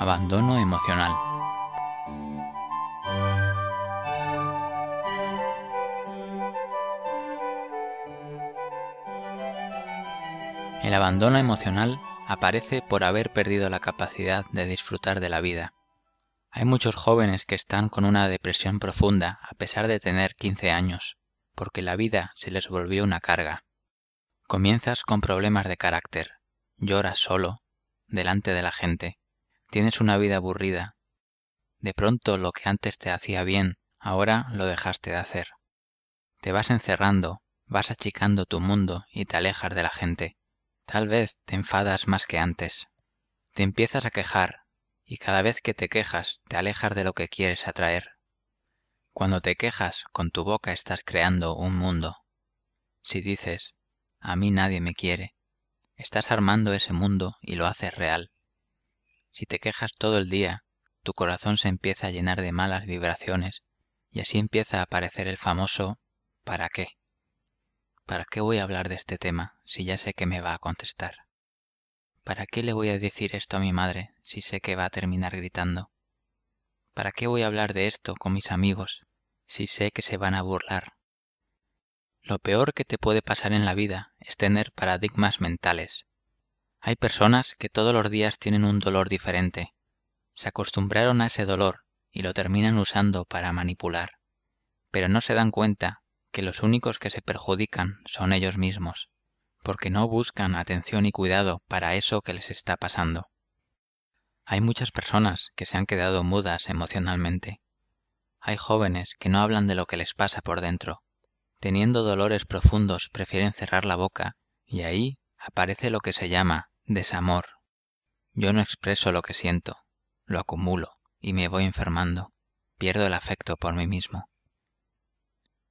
abandono emocional. El abandono emocional aparece por haber perdido la capacidad de disfrutar de la vida. Hay muchos jóvenes que están con una depresión profunda a pesar de tener 15 años, porque la vida se les volvió una carga. Comienzas con problemas de carácter, lloras solo, delante de la gente, Tienes una vida aburrida. De pronto lo que antes te hacía bien, ahora lo dejaste de hacer. Te vas encerrando, vas achicando tu mundo y te alejas de la gente. Tal vez te enfadas más que antes. Te empiezas a quejar, y cada vez que te quejas te alejas de lo que quieres atraer. Cuando te quejas, con tu boca estás creando un mundo. Si dices, a mí nadie me quiere, estás armando ese mundo y lo haces real. Si te quejas todo el día, tu corazón se empieza a llenar de malas vibraciones y así empieza a aparecer el famoso ¿para qué? ¿Para qué voy a hablar de este tema si ya sé que me va a contestar? ¿Para qué le voy a decir esto a mi madre si sé que va a terminar gritando? ¿Para qué voy a hablar de esto con mis amigos si sé que se van a burlar? Lo peor que te puede pasar en la vida es tener paradigmas mentales, hay personas que todos los días tienen un dolor diferente. Se acostumbraron a ese dolor y lo terminan usando para manipular. Pero no se dan cuenta que los únicos que se perjudican son ellos mismos, porque no buscan atención y cuidado para eso que les está pasando. Hay muchas personas que se han quedado mudas emocionalmente. Hay jóvenes que no hablan de lo que les pasa por dentro. Teniendo dolores profundos prefieren cerrar la boca y ahí aparece lo que se llama Desamor. Yo no expreso lo que siento, lo acumulo y me voy enfermando. Pierdo el afecto por mí mismo.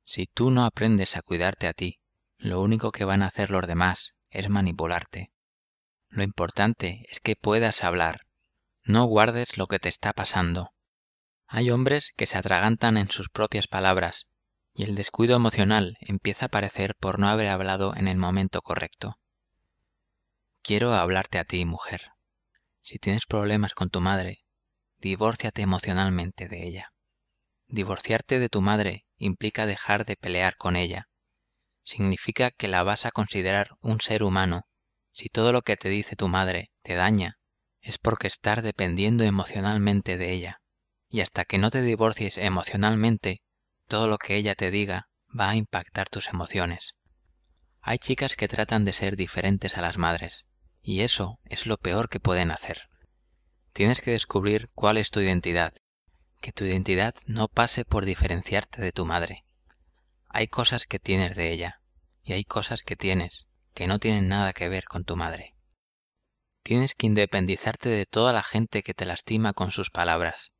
Si tú no aprendes a cuidarte a ti, lo único que van a hacer los demás es manipularte. Lo importante es que puedas hablar. No guardes lo que te está pasando. Hay hombres que se atragantan en sus propias palabras, y el descuido emocional empieza a aparecer por no haber hablado en el momento correcto. Quiero hablarte a ti, mujer. Si tienes problemas con tu madre, divórciate emocionalmente de ella. Divorciarte de tu madre implica dejar de pelear con ella. Significa que la vas a considerar un ser humano. Si todo lo que te dice tu madre te daña, es porque estás dependiendo emocionalmente de ella. Y hasta que no te divorcies emocionalmente, todo lo que ella te diga va a impactar tus emociones. Hay chicas que tratan de ser diferentes a las madres, y eso es lo peor que pueden hacer. Tienes que descubrir cuál es tu identidad. Que tu identidad no pase por diferenciarte de tu madre. Hay cosas que tienes de ella y hay cosas que tienes que no tienen nada que ver con tu madre. Tienes que independizarte de toda la gente que te lastima con sus palabras.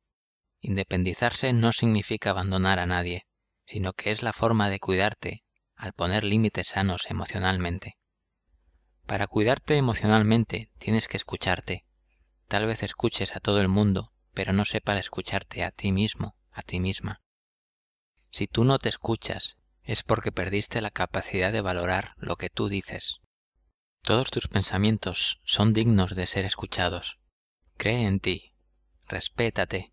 Independizarse no significa abandonar a nadie, sino que es la forma de cuidarte al poner límites sanos emocionalmente. Para cuidarte emocionalmente tienes que escucharte. Tal vez escuches a todo el mundo, pero no sepas escucharte a ti mismo, a ti misma. Si tú no te escuchas, es porque perdiste la capacidad de valorar lo que tú dices. Todos tus pensamientos son dignos de ser escuchados. Cree en ti, respétate,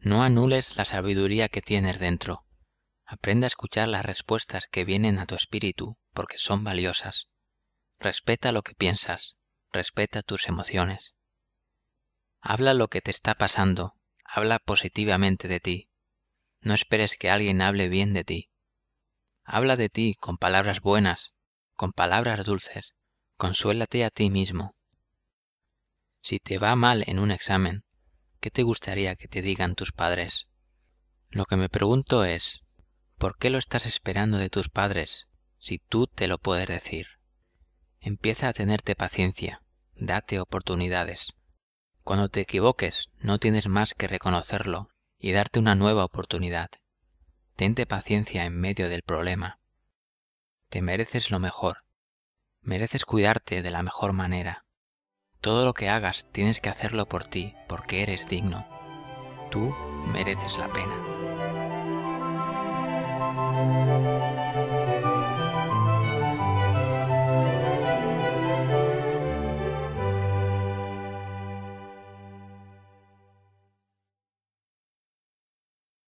no anules la sabiduría que tienes dentro. Aprende a escuchar las respuestas que vienen a tu espíritu porque son valiosas. Respeta lo que piensas, respeta tus emociones. Habla lo que te está pasando, habla positivamente de ti. No esperes que alguien hable bien de ti. Habla de ti con palabras buenas, con palabras dulces. Consuélate a ti mismo. Si te va mal en un examen, ¿qué te gustaría que te digan tus padres? Lo que me pregunto es, ¿por qué lo estás esperando de tus padres si tú te lo puedes decir? Empieza a tenerte paciencia, date oportunidades. Cuando te equivoques, no tienes más que reconocerlo y darte una nueva oportunidad. Tente paciencia en medio del problema. Te mereces lo mejor. Mereces cuidarte de la mejor manera. Todo lo que hagas tienes que hacerlo por ti, porque eres digno. Tú mereces la pena.